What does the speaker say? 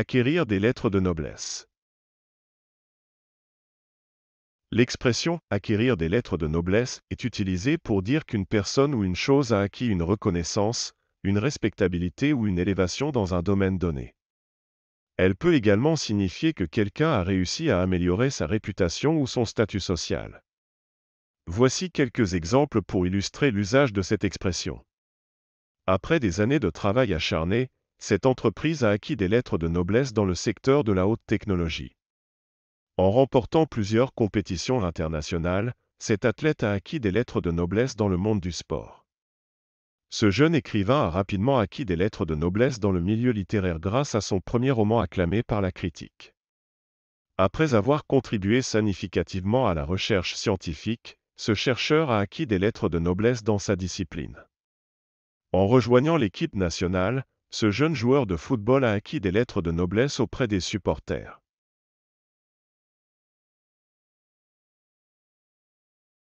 Acquérir des lettres de noblesse. L'expression acquérir des lettres de noblesse est utilisée pour dire qu'une personne ou une chose a acquis une reconnaissance, une respectabilité ou une élévation dans un domaine donné. Elle peut également signifier que quelqu'un a réussi à améliorer sa réputation ou son statut social. Voici quelques exemples pour illustrer l'usage de cette expression. Après des années de travail acharné, cette entreprise a acquis des lettres de noblesse dans le secteur de la haute technologie. En remportant plusieurs compétitions internationales, cet athlète a acquis des lettres de noblesse dans le monde du sport. Ce jeune écrivain a rapidement acquis des lettres de noblesse dans le milieu littéraire grâce à son premier roman acclamé par la critique. Après avoir contribué significativement à la recherche scientifique, ce chercheur a acquis des lettres de noblesse dans sa discipline. En rejoignant l'équipe nationale, ce jeune joueur de football a acquis des lettres de noblesse auprès des supporters.